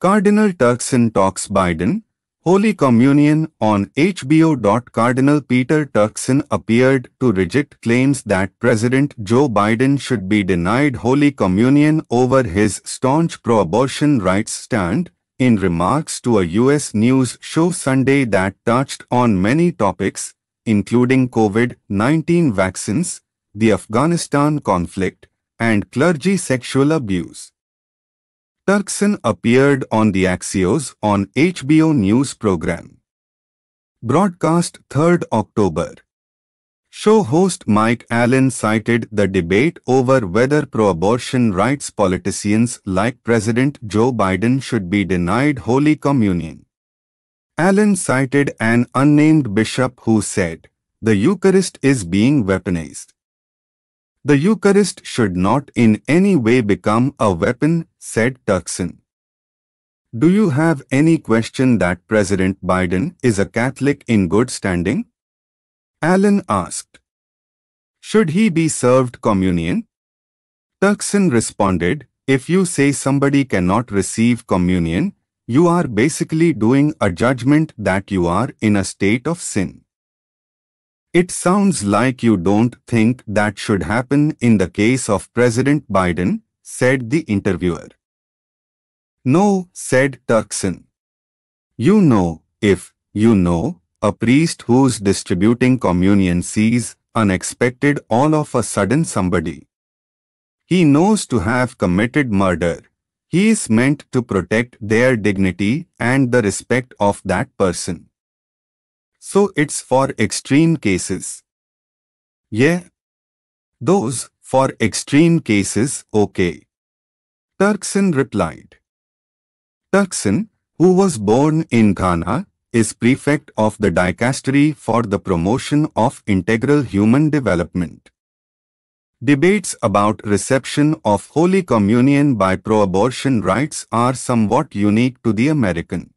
Cardinal Turkson Talks Biden, Holy Communion on HBO. Cardinal Peter Turkson appeared to reject claims that President Joe Biden should be denied Holy Communion over his staunch pro-abortion rights stand, in remarks to a U.S. news show Sunday that touched on many topics, including COVID-19 vaccines, the Afghanistan conflict, and clergy sexual abuse. Turkson appeared on the Axios on HBO News program. Broadcast 3rd October. Show host Mike Allen cited the debate over whether pro-abortion rights politicians like President Joe Biden should be denied Holy Communion. Allen cited an unnamed bishop who said, the Eucharist is being weaponized. The Eucharist should not in any way become a weapon, said Turkson. Do you have any question that President Biden is a Catholic in good standing? Allen asked. Should he be served communion? Turkson responded, If you say somebody cannot receive communion, you are basically doing a judgment that you are in a state of sin. It sounds like you don't think that should happen in the case of President Biden, said the interviewer. No, said Turkson. You know, if you know, a priest who's distributing communion sees unexpected all of a sudden somebody. He knows to have committed murder. He is meant to protect their dignity and the respect of that person. So it's for extreme cases. Yeah. Those for extreme cases okay. Turkson replied. Turkson, who was born in Ghana, is prefect of the Dicastery for the Promotion of Integral Human Development. Debates about reception of Holy Communion by pro-abortion rights are somewhat unique to the American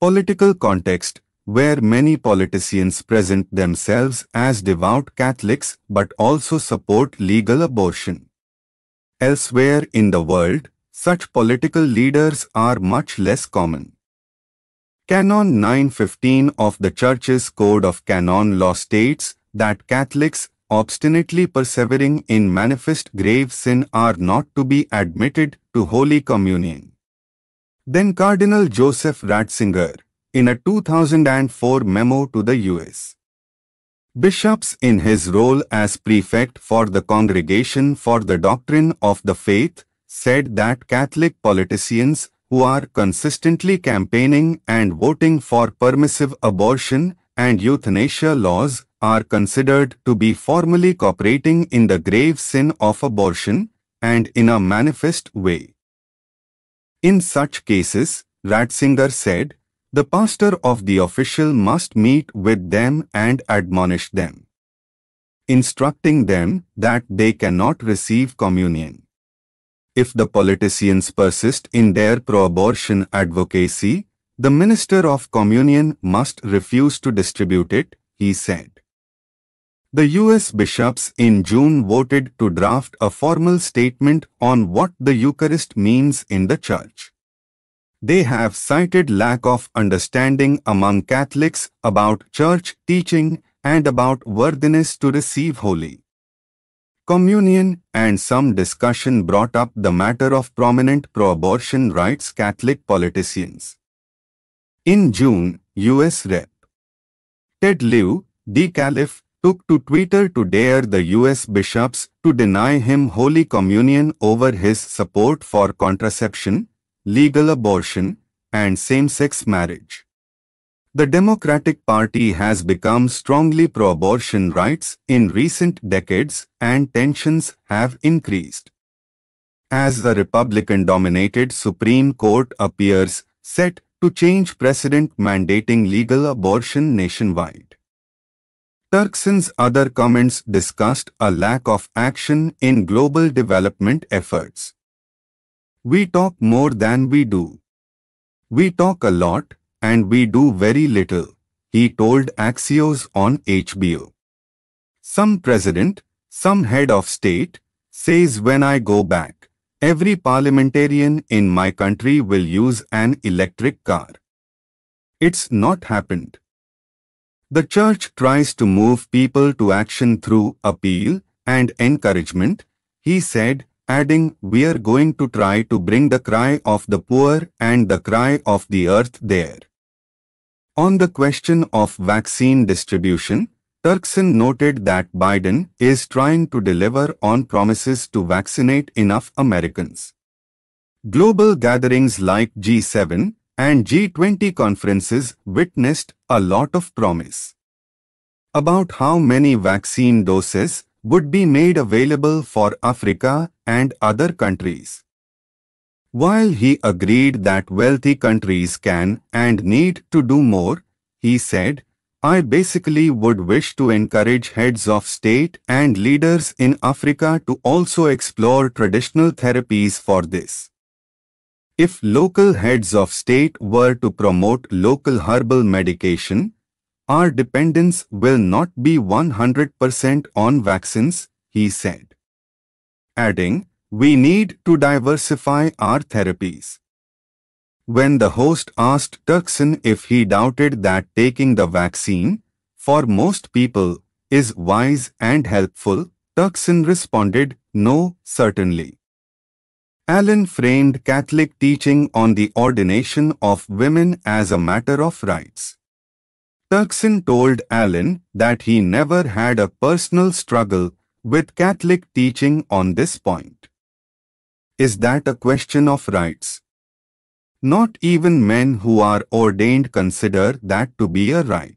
political context where many politicians present themselves as devout Catholics but also support legal abortion. Elsewhere in the world, such political leaders are much less common. Canon 915 of the Church's Code of Canon Law states that Catholics obstinately persevering in manifest grave sin are not to be admitted to Holy Communion. Then Cardinal Joseph Ratzinger, in a 2004 memo to the U.S. Bishops in his role as prefect for the Congregation for the Doctrine of the Faith said that Catholic politicians who are consistently campaigning and voting for permissive abortion and euthanasia laws are considered to be formally cooperating in the grave sin of abortion and in a manifest way. In such cases, Ratzinger said, the pastor of the official must meet with them and admonish them, instructing them that they cannot receive communion. If the politicians persist in their pro-abortion advocacy, the minister of communion must refuse to distribute it, he said. The US bishops in June voted to draft a formal statement on what the Eucharist means in the Church. They have cited lack of understanding among Catholics about church teaching and about worthiness to receive holy communion and some discussion brought up the matter of prominent pro-abortion rights Catholic politicians. In June, U.S. Rep. Ted Lieu, the Caliph, took to Twitter to dare the U.S. bishops to deny him Holy Communion over his support for contraception, legal abortion, and same-sex marriage. The Democratic Party has become strongly pro-abortion rights in recent decades and tensions have increased. As the Republican-dominated Supreme Court appears set to change precedent mandating legal abortion nationwide. Turkson's other comments discussed a lack of action in global development efforts. We talk more than we do. We talk a lot, and we do very little, he told Axios on HBO. Some president, some head of state, says when I go back, every parliamentarian in my country will use an electric car. It's not happened. The church tries to move people to action through appeal and encouragement, he said adding, We are going to try to bring the cry of the poor and the cry of the earth there. On the question of vaccine distribution, Turkson noted that Biden is trying to deliver on promises to vaccinate enough Americans. Global gatherings like G7 and G20 conferences witnessed a lot of promise. About how many vaccine doses would be made available for Africa and other countries. While he agreed that wealthy countries can and need to do more, he said, I basically would wish to encourage heads of state and leaders in Africa to also explore traditional therapies for this. If local heads of state were to promote local herbal medication, our dependence will not be 100% on vaccines, he said. Adding, we need to diversify our therapies. When the host asked Turkson if he doubted that taking the vaccine, for most people, is wise and helpful, Turkson responded, no, certainly. Allen framed Catholic teaching on the ordination of women as a matter of rights. Turkson told Allen that he never had a personal struggle with Catholic teaching on this point. Is that a question of rights? Not even men who are ordained consider that to be a right.